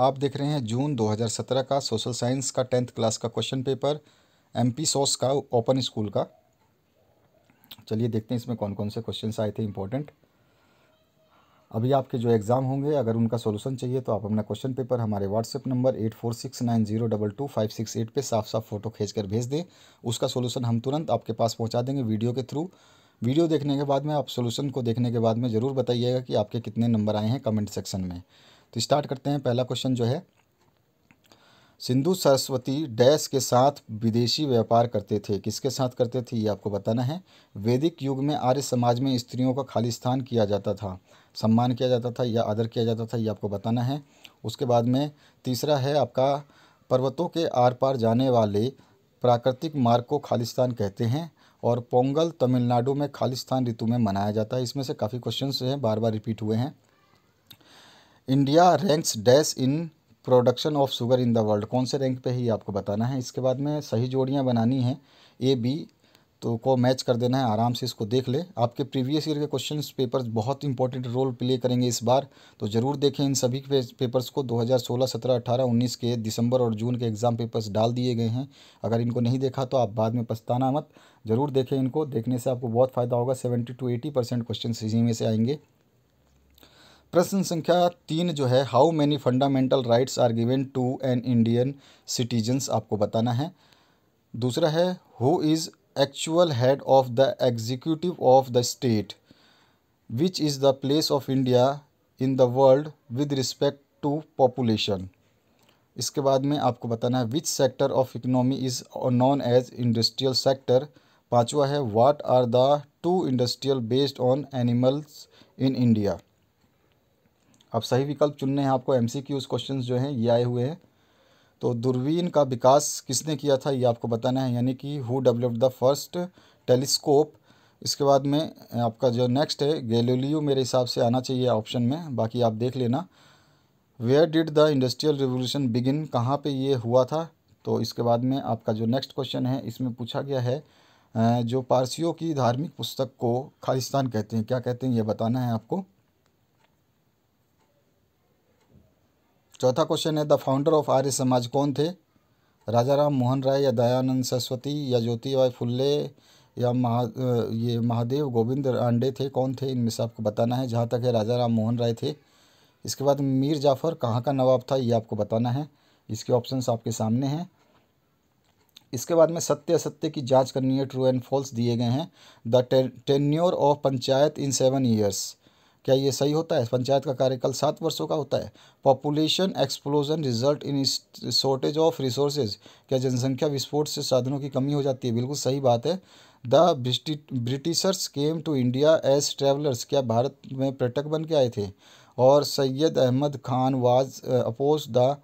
आप देख रहे हैं जून 2017 का सोशल साइंस का टेंथ क्लास का question paper M P SOS का ओपन स्कूल का चलिए देखते हैं इसमें कौन कौन से क्वेश्चन आए थे इम्पोर्टेंट अभी आपके जो एग्ज़ाम होंगे अगर उनका सोल्यूशन चाहिए तो आप अपना क्वेश्चन पेपर हमारे WhatsApp number eight four six nine zero double two five six eight पर साफ साफ फ़ोटो खींच कर भेज दें उसका सोल्यूशन हम तुरंत आपके पास पहुंचा देंगे वीडियो के थ्रू वीडियो देखने के बाद में आप सोल्यूशन को देखने के बाद में ज़रूर बताइएगा कि आपके कितने नंबर आए हैं कमेंट सेक्शन में तो स्टार्ट करते हैं पहला क्वेश्चन जो है सिंधु सरस्वती डैश के साथ विदेशी व्यापार करते थे किसके साथ करते थे ये आपको बताना है वैदिक युग में आर्य समाज में स्त्रियों का खाली स्थान किया जाता था सम्मान किया जाता था या आदर किया जाता था ये आपको बताना है उसके बाद में तीसरा है आपका पर्वतों के आर पार जाने वाले प्राकृतिक मार्ग को खालिस्तान कहते हैं और पोंगल तमिलनाडु में खालिस्तान ऋतु में मनाया जाता है इसमें से काफ़ी क्वेश्चन हैं बार बार रिपीट हुए हैं India ranks dash in production of sugar in the world कौन से रैंक पे ही आपको बताना है इसके बाद में सही जोड़ियाँ बनानी हैं ए बी तो को मैच कर देना है आराम से इसको देख ले आपके प्रीवियस ईयर के क्वेश्चन पेपर्स बहुत इंपॉर्टेंट रोल प्ले करेंगे इस बार तो ज़रूर देखें इन सभी पेपर्स को 2016, 17, 18, 19 के दिसंबर और जून के एग्ज़ाम पेपर्स डाल दिए गए हैं अगर इनको नहीं देखा तो आप बाद में पछताना मत ज़रूर देखें इनको देखने से आपको बहुत फ़ायदा होगा seventy two eighty percent question इसी में से आएंगे प्रश्न संख्या तीन जो है how many fundamental rights are given to an Indian citizens आपको बताना है दूसरा है who is actual head of the executive of the state which is the place of India in the world with respect to population इसके बाद में आपको बताना है which sector of economy is known as industrial sector पाँचवा है what are the two industrial based on animals in India अब सही विकल्प चुनने हैं आपको एम सी क्यूज़ क्वेश्चन जो हैं ये आए हुए हैं तो दूरबीन का विकास किसने किया था ये आपको बताना है यानी कि who developed the first telescope इसके बाद में आपका जो नेक्स्ट है गैलीलियो मेरे हिसाब से आना चाहिए ऑप्शन में बाकी आप देख लेना where did the industrial revolution begin कहाँ पे ये हुआ था तो इसके बाद में आपका जो नेक्स्ट क्वेश्चन है इसमें पूछा गया है जो पारसियों की धार्मिक पुस्तक को खालिस्तान कहते हैं क्या कहते हैं ये बताना है आपको चौथा क्वेश्चन है द फाउंडर ऑफ आर्य समाज कौन थे राजा राम मोहन राय या दयानंद सरस्वती या ज्योतिबाई फुल्ले या महा ये महादेव गोविंद आंडे थे कौन थे इनमें से आपको बताना है जहाँ तक है राजा राम मोहन राय थे इसके बाद मीर जाफ़र कहाँ का नवाब था ये आपको बताना है इसके ऑप्शंस आपके सामने हैं इसके बाद में सत्य असत्य की जांच करनी है ट्रू एंड फॉल्स दिए गए हैं the tenure of panchayat in seven years क्या ये सही होता है पंचायत का कार्यकाल सात वर्षों का होता है population explosion result in shortage of resources क्या जनसंख्या विस्फोट से साधनों की कमी हो जाती है बिल्कुल सही बात है the Britishers came to India as travellers क्या भारत में पर्यटक बन के आए थे और Syed Ahmad Khan was oppose the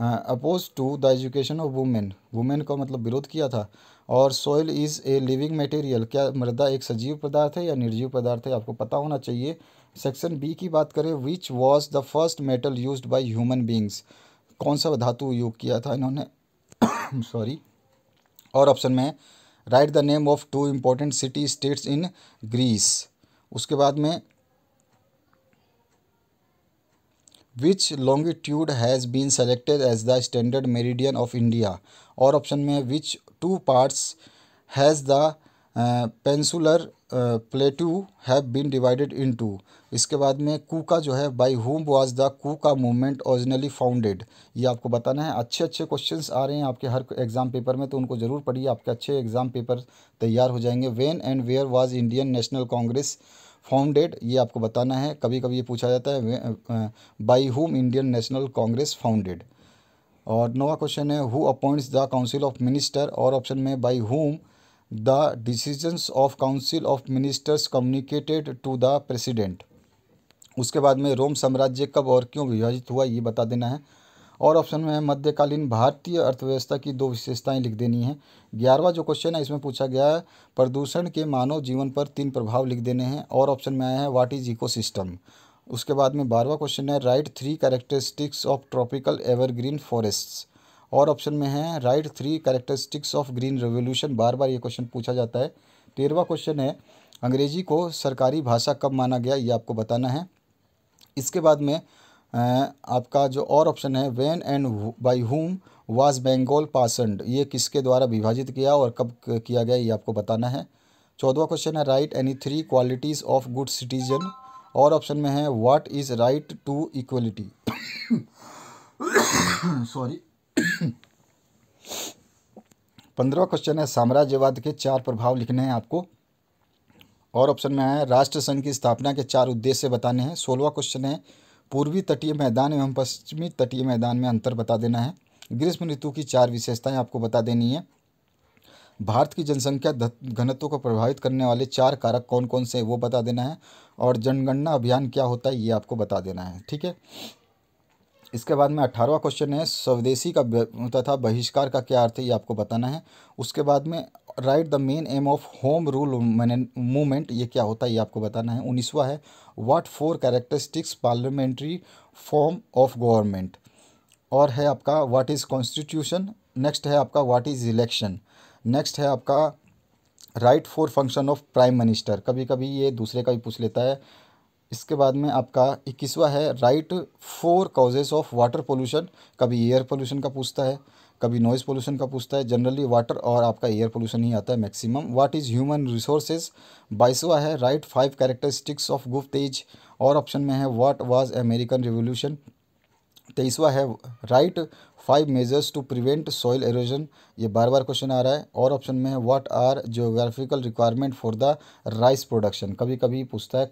oppose to the education of women women का मतलब विरोध किया था और soil is a living material क्या मृदा एक सजीव पदार्थ है या निर्जीव पदार्थ है आपको पता होना चाहिए सेक्शन बी की बात करें which was the first metal use by human beings कौन सा धातु योग किया था इन्होंने सॉरी और ऑप्शन में write the name of two important city states in Greece उसके बाद में which longitude has been selected as the standard meridian of India और ऑप्शन में which two parts has the peninsular plateau have been divided into इसके बाद में कू का जो है बाई हुम वॉज द कू का मूवमेंट ओरिजिनली फाउंडेड ये आपको बताना है अच्छे अच्छे क्वेश्चन आ रहे हैं आपके हर एग्ज़ाम पेपर में तो उनको ज़रूर पढ़िए आपके अच्छे एग्ज़ाम पेपर तैयार हो जाएंगे when and where was Indian National Congress founded ये आपको बताना है कभी कभी ये पूछा जाता है बाई हुम इंडियन नेशनल कांग्रेस फाउंडेड और नवा क्वेश्चन है who appoints the council of minister और ऑप्शन में by whom the decisions of council of ministers communicated to the president उसके बाद में रोम साम्राज्य कब और क्यों विभाजित हुआ ये बता देना है और ऑप्शन में है मध्यकालीन भारतीय अर्थव्यवस्था की दो विशेषताएं लिख देनी है ग्यारहवा जो क्वेश्चन है इसमें पूछा गया है प्रदूषण के मानव जीवन पर तीन प्रभाव लिख देने हैं और ऑप्शन में आया है व्हाट इज सिस्टम उसके बाद में बारहवा क्वेश्चन है write three characteristics of tropical evergreen forests और ऑप्शन में है write three characteristics of green revolution बार बार ये क्वेश्चन पूछा जाता है तेरहवा क्वेश्चन है अंग्रेजी को सरकारी भाषा कब माना गया ये आपको बताना है इसके बाद में आपका जो और ऑप्शन है when and by whom was Bengal partitioned ये किसके द्वारा विभाजित किया और कब किया गया ये आपको बताना है चौदवा क्वेश्चन है write any three qualities of good citizen और ऑप्शन में है what is right to equality sorry पंद्रवा क्वेश्चन है साम्राज्यवाद के चार प्रभाव लिखने हैं आपको और ऑप्शन में आया राष्ट्र संघ की स्थापना के चार उद्देश्य बताने हैं सोलवा क्वेश्चन है पूर्वी तटीय मैदान एवं पश्चिमी तटीय मैदान में अंतर बता देना है ग्रीष्म ऋतु की चार विशेषताएं आपको बता देनी है भारत की जनसंख्या घनत्व को प्रभावित करने वाले चार कारक कौन कौन से वो बता देना है और जनगणना अभियान क्या होता है ये आपको बता देना है ठीक है इसके बाद में अठारहवा क्वेश्चन है स्वदेशी का तथा बहिष्कार का क्या अर्थ है ये आपको बताना है उसके बाद में write the main aim of home rule movement ये क्या होता है ये आपको बताना है उन्नीसवा है what four characteristics parliamentary form of government और है आपका व्हाट इज़ कॉन्स्टिट्यूशन नेक्स्ट है आपका व्हाट इज़ इलेक्शन नेक्स्ट है आपका write four function of prime minister कभी कभी ये दूसरे का भी पूछ लेता है इसके बाद में आपका इक्कीसवा है write four causes of water pollution कभी एयर पोल्यूशन का पूछता है कभी नॉइज़ पोल्यूशन का पूछता है जनरली वाटर और आपका एयर पोल्यूशन ही आता है maximum what is human resources बाईसवा है write five characteristics of Gupta age और ऑप्शन में है व्हाट वाज अमेरिकन रिवोल्यूशन तेईसवा है write five measures to prevent soil erosion ये बार बार क्वेश्चन आ रहा है और ऑप्शन में है what are geographical requirement for the rice production कभी कभी पूछता है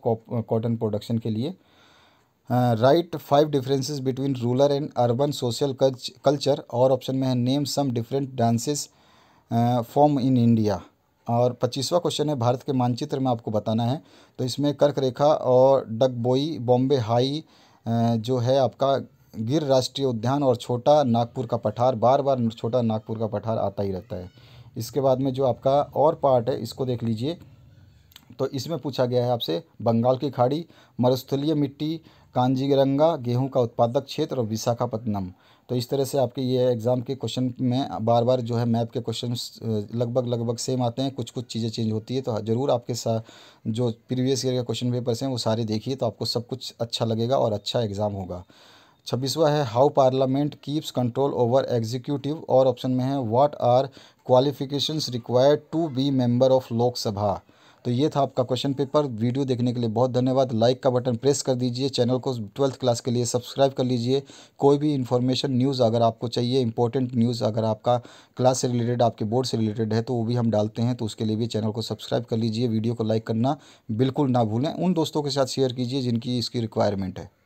कॉटन प्रोडक्शन के लिए write five differences between rural and urban social culture और ऑप्शन में है name some different dances form in India और पच्चीसवा क्वेश्चन है भारत के मानचित्र में आपको बताना है तो इसमें कर्क रेखा और डग बॉम्बे हाई हाँ, जो है आपका गिर राष्ट्रीय उद्यान और छोटा नागपुर का पठार बार बार छोटा नागपुर का पठार आता ही रहता है इसके बाद में जो आपका और पार्ट है इसको देख लीजिए तो इसमें पूछा गया है आपसे बंगाल की खाड़ी मरुस्थलीय मिट्टी कांजीरंगा गेहूं का उत्पादक क्षेत्र और विशाखापट्टनम तो इस तरह से आपके ये एग्ज़ाम के क्वेश्चन में बार बार जो है मैप के क्वेश्चन लगभग लगभग सेम आते हैं कुछ कुछ चीज़ें चेंज होती है तो ज़रूर आपके साथ जो प्रीवियस ईयर के क्वेश्चन पेपर्स हैं वो सारे देखिए तो आपको सब कुछ अच्छा लगेगा और अच्छा एग्ज़ाम होगा छब्बीसवा है how parliament keeps control over executive और ऑप्शन में है what are qualifications required to be member of Lok Sabha तो ये था आपका क्वेश्चन पेपर वीडियो देखने के लिए बहुत धन्यवाद लाइक का बटन प्रेस कर दीजिए चैनल को ट्वेल्थ क्लास के लिए सब्सक्राइब कर लीजिए कोई भी इन्फॉर्मेशन न्यूज़ अगर आपको चाहिए इंपॉर्टेंट न्यूज़ अगर आपका क्लास से रिलेटेड आपके बोर्ड से रिलेटेड है तो वो भी हम डालते हैं तो उसके लिए भी चैनल को सब्सक्राइब कर लीजिए वीडियो को लाइक करना बिल्कुल ना भूलें उन दोस्तों के साथ शेयर कीजिए जिनकी इसकी रिक्वायरमेंट है